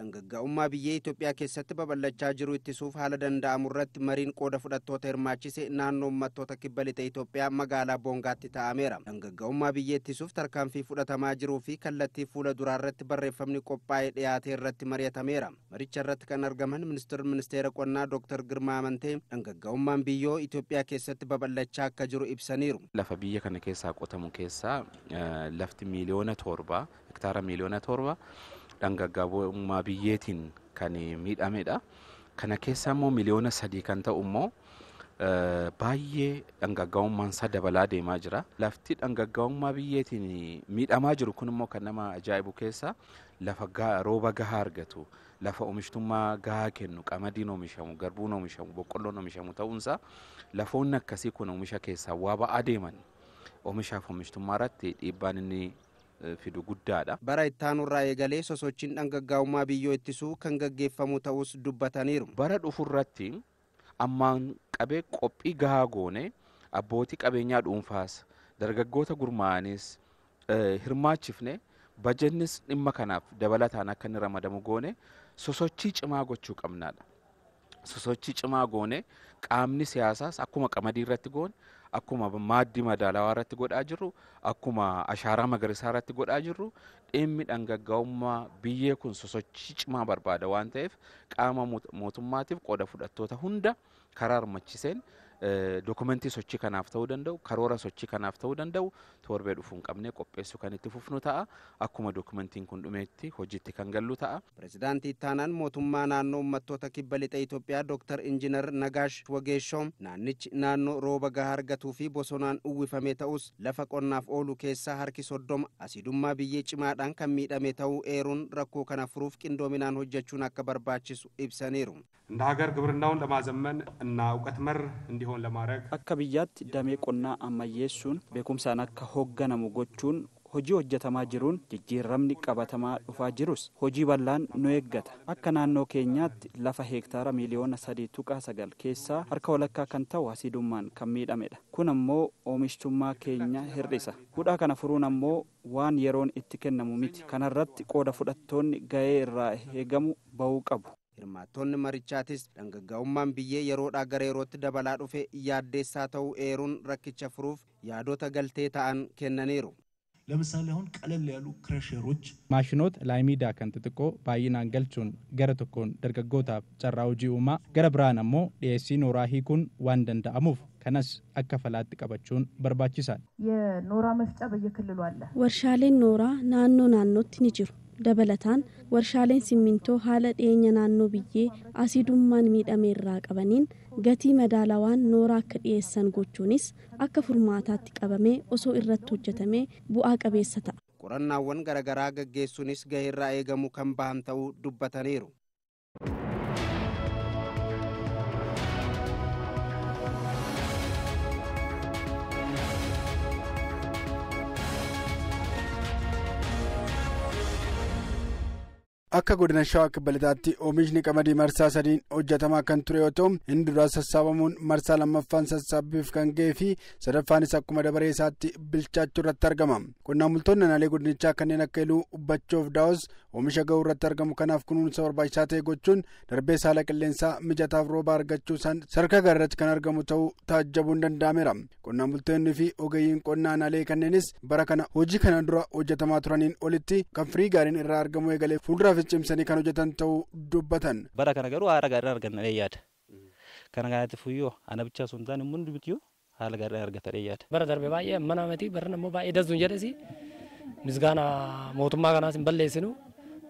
Dhangaggaa'ummaa biyya Itoophiyaa keessatti babal'achaa jiru ittisuuf haala danda'amu irratti mariin qooda fudhattoota hirmaachise naannoo uummattoota kibba lixa Itoophiyaa magaalaa Boongaatti taa'ameera. Dhangaggaa'ummaa biyya ittisuuf tarkaanfii fudhatamaa jiruu fi kallattii fuula duraa irratti barreeffamni qophaa'ee dhiyaate irratti mari'atameera. Maricha irratti kan argaman ministeerri ministeera qonnaa Dr. Girmaa Amantee dhangaggaa'ummaan biyyoo Itoophiyaa keessatti babal'achaa akka jiru ibsaniiru. Lafa biyya kana keessaa qotamu keessaa lafti miiliyoona torba hektaara miiliyoona torba dhangaggaabummaa biyyeetiin kan miidhamedha. Kana keessa immoo miliyoona sadii kan ta'u immoo baay'ee dhangaggaa'ummaan dabalaa deemaa jira. Lafti dhangaggaa'ummaa biyyeetiin miidhamaa jiru kun immoo kan nama ajaa'ibu keessa lafa rooba gahaa argatu, lafa oomishtummaa gahaa kennu, qamadiin oomishamu, garbuun oomishamu, boqqolloon oomishamu ta'uunsaa lafoonni akkasii kun oomisha keessaa waa ba'aa deeman oomishaaf oomishtummaa irratti dhiibbaan inni Eh, fidu guddaadha. Bara ittaanurraa eegalee sosochiin dhangaggaa'ummaa biyyoo ittisuu kan gaggeeffamu ta'us dubbataniiru. Bara dhufurratti ammaan qabee qophii gahaa goone abbootii qabeenyaa dhuunfaas dargaggoota gurmaa'anis eh, hirmaachifne bajannis dhimma kanaaf dabalataan akka inni ramadamu goone sosochii cimaa gochuu qabnaadha. sosochii cimaa goone qaamni siyaasaas akkuma qamadii irratti goone akkuma maaddii madaalawaa irratti godhaa jirru akkuma ashaaraa magariisaa irratti godhaa jirru dhimmi dhangaggaa'ummaa biyyee kun sosochii cimaa barbaada waan ta'eef qaama mootummaatiif qoda fudhattoota hunda karaa armachiseen ዶኩመንቲ ሶቺ ከናፍ ደንደው ከሮረ ሶቺ ከናፍ ተው ደንደው ተወርቤ ዱፉን ቀምኔ ቆጴሱ ከንቲ ፉፍኑ ታአ አኩመ ዶኩመንቲን ኩን ዱሜቲ ከንገሉ ታአ ፕሬዚዳንት ኢታናን ሞቱማ ናኖ መቶተ ኪበሊጠ ኢትዮጵያ ዶክተር ኢንጂነር ነጋሽ ወጌሾም ናንች ናኖ ሮበ ጋሃር ገቱፊ ቦሶናን እዊፈሜ ተውስ ለፈ ቆናፍ ኦሉ ኬሳ ሶዶም አሲዱማ ብዬ ጭማዳን ከሚደሜ ተው ኤሩን ረኮ ከነፍሩፍ ቅንዶሚናን ሆጀቹን አከበርባችሱ ኢብሰኔሩ እንደ ሀገር ግብርናውን ለማዘመን እና እውቀት መር እንዲሆ Akka biyyaatti damee qonnaa ammayyeessuun beekumsaan akka hoogganamu gochuun hojii hojjetamaa jiruun jijjiirramni qabatamaa dhufaa jirus hojii bal'aan nu eeggata akka naannoo keenyaatti lafa heektaara miiliyoona sadii tuqaa sagal keessaa harka walakkaa kan ta'u hasiidummaan kan miidhamedha kun ammoo oomishtummaa keenya hir'isa hudhaa kana furuun ammoo waan yeroon itti kennamu miti irratti qooda fudhattoonni gahee irraa eegamu bahuu qabu. Hirmaatonni marichaatis dhangaggaa'ummaan biyyee yeroodhaa gara yerootti dabalaa dhufe yaaddeessaa ta'uu eeruun rakkicha furuuf yaadota galtee ta'an kennaniiru። ለምሳሌ አሁን ቀለል ያሉ ክረሸሮች ማሽኖት ላይሚዳ ከንጥጥቆ ባይናን ገልቹን ገረ ቶኮን ደርገጎታፍ ጨራ ጂኡማ ገረ ብራናሞ ዲኤሲ ኖራ ሂኩን ዋን አሙፍ ከነስ አከፈላት ቀበቹን በርባችሳል የኖራ መፍጫ በየክልሉ አለ ወርሻሌን ኖራ ናኖ ናኖት ንጅሩ dabalataan warshaaleen simmintoo haala dhiyeenya naannoo biyyee asiidummaan miidhame irraa qabaniin gatii madaalawaan nooraa akka dhiyeessan gochuunis akka furmaataatti qabamee osoo irratti hojjetamee bu'aa qabeessa ta'a. qorannaawwan garagaraa gaggeessuunis irraa eegamu kan baham ta'uu dubbataniiru. akka godina shawaa kibba lixaatti oomishni qamadii marsaa sadiin hojjetamaa kan ture yoo ta'u inni duraa sassaabamuun marsaa lammaffaan sassaabbiif kan ga'ee fi sadaffaanis akkuma dabaree isaatti bilchaachuu irratti argama qonnaan bultoonni naalee godinichaa kanneen akka eluu hubbachoof daawos oomisha ga'uu irratti argamu kanaaf kunuunsa barbaachisaa ta'e gochuun darbee saala qilleensaa mijataaf roobaa argachuu isaan sarka gaarratti kan argamu ta'uu taajjabuun danda'ameera qonnaan bultoonni fi ogeeyyiin qonnaa naalee kanneenis bara kana hojii kanaan dura hojjetamaa turaniin cimsanii kan hojjetan ta'u dubbatan. Bara kana garuu haala gaariidhaan argannee yaada. Kana kanatti fuyyoo ana bichaa osoo hin taane haala gaariidhaan argatanii yaada. Bara darbe baay'ee mana miti bara nammoo baay'ee dasduun jedhesi misgaana mootummaa kanaas hin balleessinu.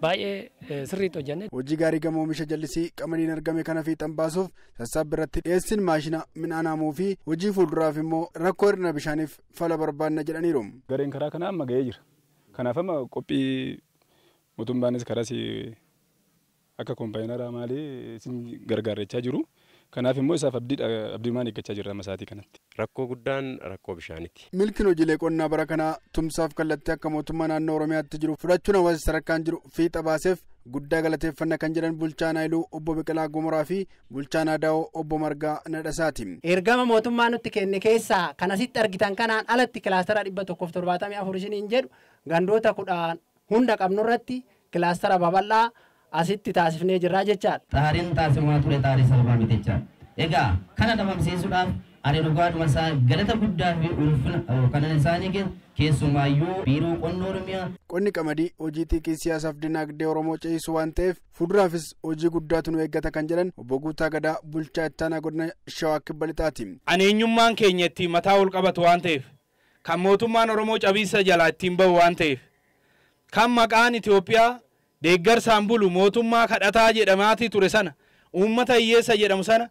baay'ee eh, sirriitti hojjanne. Hojii gaarii gamoo oomisha jallisii qamadiin argame kana fiixan baasuuf sassaabbii irratti dhiyeessin maashina midhaan haamuu fi hojii fuulduraaf immoo rakkoo hir'ina bishaaniif fala barbaadna jedhaniiru. Gareen karaa kanaa amma ga'ee jira. Kanaaf amma qophii mootummaanis karas akka koompaayinaraa maalii isin gargaarrechaa jiru. Kanaaf immoo isaaf abdiimaan eeggachaa jirra masaatii kanatti. Rakkoo guddaan rakkoo bishaanitti. Milkiin hojiilee qonnaa bara kanaa tumsaaf kallattii akka mootummaa naannoo Oromiyaatti jiru fudhachuun hawaasa sadarkaan jiru fiixa baaseef guddaa galateeffannaa kan jedhan bulchaa naayiluu obbo Biqilaa Gomoraa fi bulchaa naadaa'oo obbo Margaa Nadhasaati. Ergama mootummaa nutti kenne keessaa kan asitti argitan kanaan alatti kilaastara dhibba tokkoof torbaatamii afur isiniin jedhu gandoota kudhaan hunda qabnurratti kilaastara babal'aa asitti taasifnee jirraa jechaadha. Xaariin taasifamaa ture xaarii sababaa miti jechaadha. Egaa kana dhabamsiisuudhaaf ani dhugaadhuma isaanii galata guddaa fi ulfina kanan isaanii biiroo Oromiyaa. Qonni qamadii hojii xiiqii siyaasaaf dinaagdee Oromoo ce'isu waan ta'eef fuduraafis hojii guddaa nu eeggata kan jedhan obbo Guutaa Gadaa bulchaa ittaanaa godina Shawaa Kibbalixaati. Ani eenyummaan keenya itti mataa ol qabatu waan ta'eef kan mootummaan Oromoo cabiisa jalaa ittiin kan maqaan Itoophiyaa deeggarsaan bulu mootummaa kadhataa jedhamaati ture sana uummata hiyyeessa jedhamu sana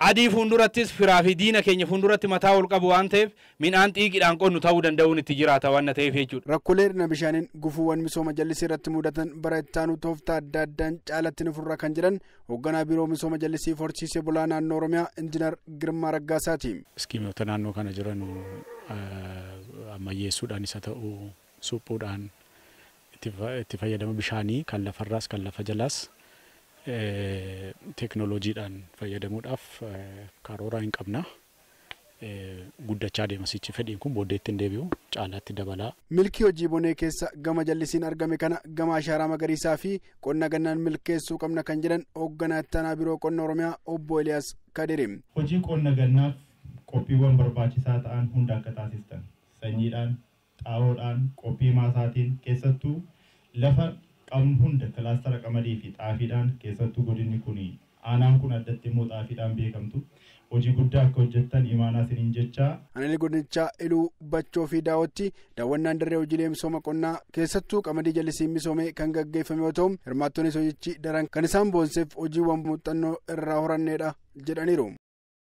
adii fuuldurattis firaa fi diina keenya fuulduratti mataa ol qabu waan ta'eef midhaan xiiqidhaan qonnu ta'uu danda'uun itti jiraata waan ta'eef jechuudha. Rakkoolee hirna bishaaniin gufuuwwan misooma jallisii irratti mudatan bara ittaanuu tooftaa adda addaan caalatti nufurra kan jiran hogganaa biroo misooma jallisii horsiisee bulaa naannoo Oromiyaa Injiinar Girmaa Raggaasaati. Iskiimota naannoo kana jiran ammayyeessuudhaan isa itti fayyadamu bishaanii kan lafarraas kan lafa jalaas teeknoloojiidhaan fayyadamuudhaaf karooraa hin qabna. guddachaa deema sichi fedhiin kun booddeetti hin deebi'u caalaatti dabalaa. milkii hojii bonee keessa gama jallisiin argame kana gama ashaaraa magariisaa fi qonna gannaan milkeessuu qabna kan jedhan hoogganaa ittaanaa biroo qonna oromiyaa obbo Eliyaas Kadirim. hojii qonna gannaaf qophiiwwan barbaachisaa ta'an hunda akka taasistan sanyiidhaan xaa'oodhaan qophii maasaatiin keessattuu lafa qabnu hunda kilaastara qamadii fi xaafiidhaan keessattuu godinni kun aanaan kun addatti immoo xaafiidhaan beekamtu hojii guddaa akka hojjettan imaanaa siniin jechaa. Anani godinichaa Iluu Bachoo fi daawotti daawwannaan darree hojiilee misooma qonnaa keessattuu qamadii jallisiin misoomee kan gaggeeffame yoo ta'u hirmaattonis hojichi daran kan isaan boonseef hojiiwwan muuxannoo irraa dha jedhaniiru.